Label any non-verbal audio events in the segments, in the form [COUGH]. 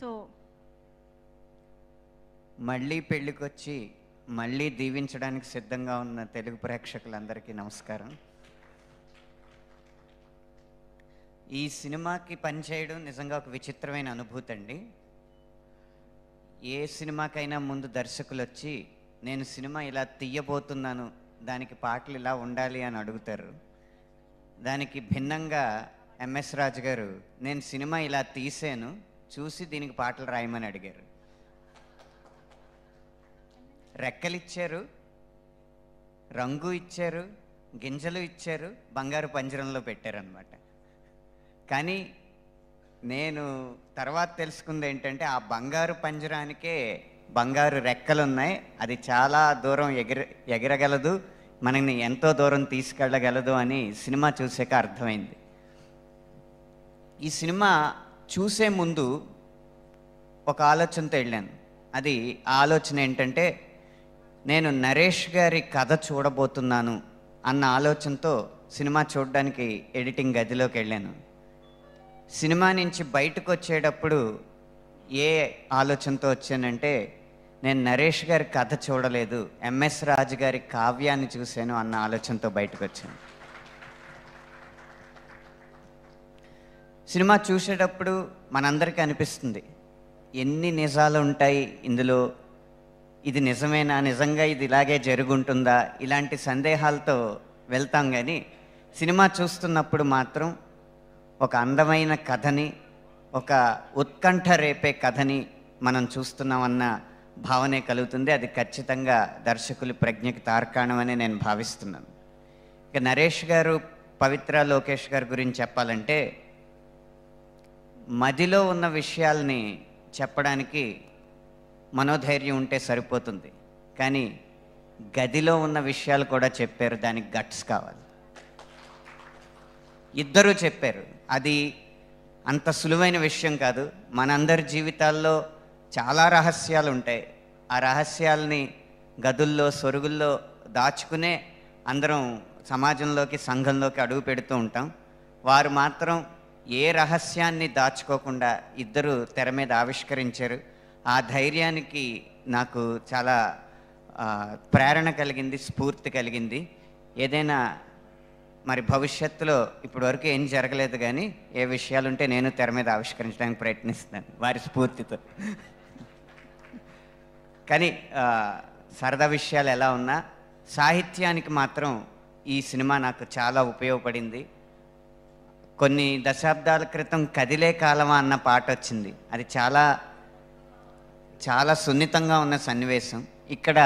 so మళ్ళీ పెళ్ళికొచ్చి మళ్ళీ దీవించడానికి సిద్ధంగా ఉన్న తెలుగు ప్రేక్షకులందరికీ నమస్కారం ఈ సినిమాకి పనిచేయడం నిజంగా ఒక విచిత్రమైన అనుభూతి అండి ఏ సినిమాకైనా ముందు దర్శకులు వచ్చి నేను సినిమా ఇలా తీయబోతున్నాను దానికి పాటలు ఇలా ఉండాలి అని అడుగుతారు దానికి భిన్నంగా ఎంఎస్ రాజు గారు నేను సినిమా ఇలా తీసాను చూసి దీనికి పాటలు రాయమని అడిగారు రెక్కలిచ్చారు రంగు ఇచ్చారు గింజలు ఇచ్చారు బంగారు పంజరంలో పెట్టారనమాట కానీ నేను తర్వాత తెలుసుకుంది ఏంటంటే ఆ బంగారు పంజరానికే బంగారు రెక్కలు ఉన్నాయి అది చాలా దూరం ఎగిర ఎగిరగలదు మనల్ని ఎంతో దూరం తీసుకెళ్ళగలదు అని సినిమా చూసాక అర్థమైంది ఈ సినిమా చూసే ముందు ఒక ఆలోచనతో వెళ్ళాను అది ఆలోచన ఏంటంటే నేను నరేష్ గారి కథ చూడబోతున్నాను అన్న ఆలోచనతో సినిమా చూడడానికి ఎడిటింగ్ గదిలోకి వెళ్ళాను సినిమా నుంచి బయటకు వచ్చేటప్పుడు ఏ ఆలోచనతో వచ్చానంటే నేను నరేష్ గారి కథ చూడలేదు ఎంఎస్ రాజు గారి కావ్యాన్ని చూశాను అన్న ఆలోచనతో బయటకు వచ్చాను సినిమా చూసేటప్పుడు మనందరికీ అనిపిస్తుంది ఎన్ని నిజాలు ఉంటాయి ఇందులో ఇది నిజమేనా నిజంగా ఇది ఇలాగే జరుగుంటుందా ఇలాంటి సందేహాలతో వెళ్తాం కానీ సినిమా చూస్తున్నప్పుడు మాత్రం ఒక అందమైన కథని ఒక ఉత్కంఠ రేపే కథని మనం చూస్తున్నామన్న భావనే కలుగుతుంది అది ఖచ్చితంగా దర్శకులు ప్రజ్ఞకి తార్కాణమని నేను భావిస్తున్నాను ఇక నరేష్ గారు పవిత్ర లోకేష్ గారి గురించి చెప్పాలంటే మదిలో ఉన్న విషయాల్ని చెప్పడానికి మనోధైర్యం ఉంటే సరిపోతుంది కానీ గదిలో ఉన్న విషయాలు కూడా చెప్పారు దానికి గట్స్ కావాలి ఇద్దరూ చెప్పారు అది అంత సులువైన విషయం కాదు మనందరి జీవితాల్లో చాలా రహస్యాలు ఉంటాయి ఆ రహస్యాల్ని గదుల్లో సొరుగుల్లో దాచుకునే అందరం సమాజంలోకి సంఘంలోకి అడుగు పెడుతూ ఉంటాం వారు మాత్రం ఏ రహస్యాన్ని దాచుకోకుండా ఇద్దరు తెర మీద ఆవిష్కరించారు ఆ ధైర్యానికి నాకు చాలా ప్రేరణ కలిగింది స్ఫూర్తి కలిగింది ఏదైనా మరి భవిష్యత్తులో ఇప్పటివరకు ఏం జరగలేదు కానీ ఏ విషయాలు ఉంటే నేను తెర మీద ఆవిష్కరించడానికి ప్రయత్నిస్తున్నాను వారి స్ఫూర్తితో కానీ సరదా విషయాలు ఎలా ఉన్నా సాహిత్యానికి మాత్రం ఈ సినిమా నాకు చాలా ఉపయోగపడింది కొన్ని దశాబ్దాల క్రితం కదిలే కాలమా అన్న పాట వచ్చింది అది చాలా చాలా సున్నితంగా ఉన్న సన్నివేశం ఇక్కడ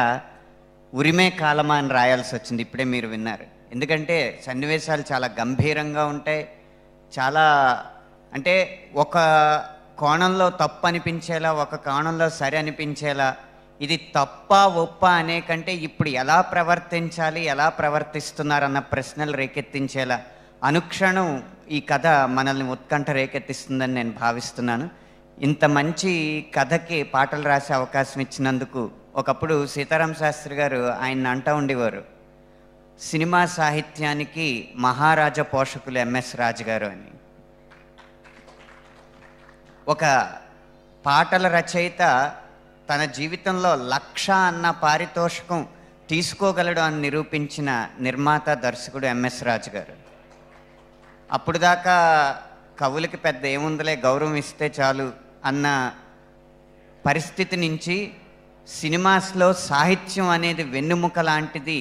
ఉరిమే కాలమా అని రాయాల్సి వచ్చింది ఇప్పుడే మీరు విన్నారు ఎందుకంటే సన్నివేశాలు చాలా గంభీరంగా ఉంటాయి చాలా అంటే ఒక కోణంలో తప్పు అనిపించేలా ఒక కోణంలో సరి అనిపించేలా ఇది తప్ప ఒప్ప అనే కంటే ఇప్పుడు ఎలా ప్రవర్తించాలి ఎలా ప్రవర్తిస్తున్నారన్న ప్రశ్నలు రేకెత్తించేలా అనుక్షణం ఈ కథ మనల్ని ఉత్కంఠ రేకెత్తిస్తుందని నేను భావిస్తున్నాను ఇంత మంచి కథకి పాటలు రాసే అవకాశం ఇచ్చినందుకు ఒకప్పుడు సీతారాం శాస్త్రి గారు ఆయన అంటూ ఉండేవారు సినిమా సాహిత్యానికి మహారాజా పోషకులు ఎంఎస్ రాజుగారు అని ఒక పాటల రచయిత తన జీవితంలో లక్ష అన్న పారితోషికం తీసుకోగలడు అని నిరూపించిన నిర్మాత దర్శకుడు ఎంఎస్ రాజు గారు అప్పుడు దాకా కవులకి పెద్ద ఏముందలే గౌరవం ఇస్తే చాలు అన్న పరిస్థితి నుంచి సినిమాస్లో సాహిత్యం అనేది వెన్నుముక లాంటిది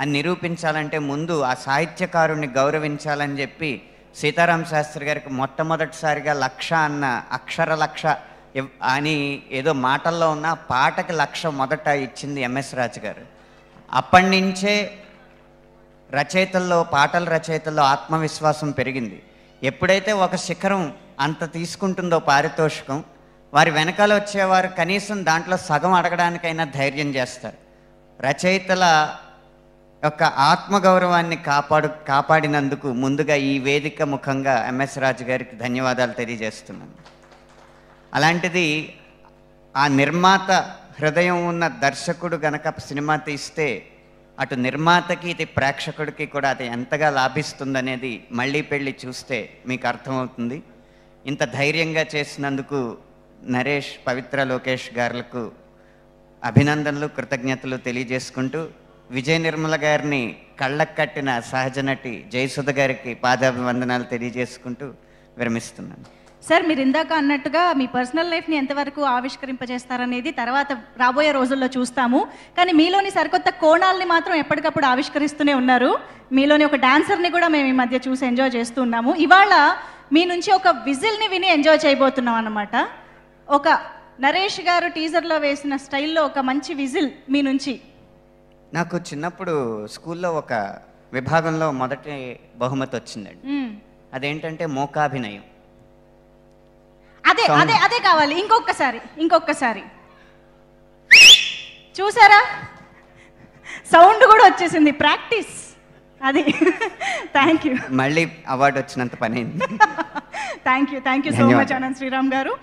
అని నిరూపించాలంటే ముందు ఆ సాహిత్యకారుణ్ణి గౌరవించాలని చెప్పి సీతారాం శాస్త్రి గారికి మొట్టమొదటిసారిగా లక్ష అన్న అక్షర లక్ష అని ఏదో మాటల్లో ఉన్న పాటకి లక్ష మొదట ఇచ్చింది ఎంఎస్ రాజు గారు అప్పటి నుంచే రచయితల్లో పాటల రచయితల్లో ఆత్మవిశ్వాసం పెరిగింది ఎప్పుడైతే ఒక శిఖరం అంత తీసుకుంటుందో పారితోషికం వారి వెనకాల వచ్చేవారు కనీసం దాంట్లో సగం అడగడానికైనా ధైర్యం చేస్తారు రచయితల యొక్క ఆత్మగౌరవాన్ని కాపాడు కాపాడినందుకు ముందుగా ఈ వేదిక ముఖంగా ఎంఎస్ రాజు గారికి ధన్యవాదాలు తెలియజేస్తున్నాను అలాంటిది ఆ నిర్మాత హృదయం ఉన్న దర్శకుడు గనక సినిమా తీస్తే అటు నిర్మాతకి ఇది ప్రేక్షకుడికి కూడా అది ఎంతగా లాభిస్తుందనేది మళ్ళీ పెళ్ళి చూస్తే మీకు అర్థమవుతుంది ఇంత ధైర్యంగా చేసినందుకు నరేష్ పవిత్ర లోకేష్ గారులకు అభినందనలు కృతజ్ఞతలు తెలియజేసుకుంటూ విజయ నిర్మల గారిని కళ్ళకు కట్టిన సహజ నటి జయసుధ గారికి పాదాభివందనాలు తెలియజేసుకుంటూ విరమిస్తున్నాను సార్ మీరు ఇందాక అన్నట్టుగా మీ పర్సనల్ లైఫ్ని ఎంతవరకు ఆవిష్కరింపజేస్తారనేది తర్వాత రాబోయే రోజుల్లో చూస్తాము కానీ మీలోని సరికొత్త కోణాలని మాత్రం ఎప్పటికప్పుడు ఆవిష్కరిస్తూనే ఉన్నారు మీలోని ఒక డాన్సర్ని కూడా మేము ఈ మధ్య చూసి ఎంజాయ్ చేస్తూ ఉన్నాము ఇవాళ మీ నుంచి ఒక విజిల్ని విని ఎంజాయ్ చేయబోతున్నాం అనమాట ఒక నరేష్ గారు టీజర్లో వేసిన స్టైల్లో ఒక మంచి విజిల్ మీ నుంచి నాకు చిన్నప్పుడు స్కూల్లో ఒక విభాగంలో మొదటి బహుమతి వచ్చిందండి అదేంటంటే మోకాభినయం అదే అదే అదే కావాలి ఇంకొకసారి ఇంకొకసారి చూసారా సౌండ్ కూడా వచ్చేసింది ప్రాక్టీస్ అది థ్యాంక్ [LAUGHS] యూ మళ్ళీ అవార్డు వచ్చినంత పని thank you thank you so much Anant Sriram గారు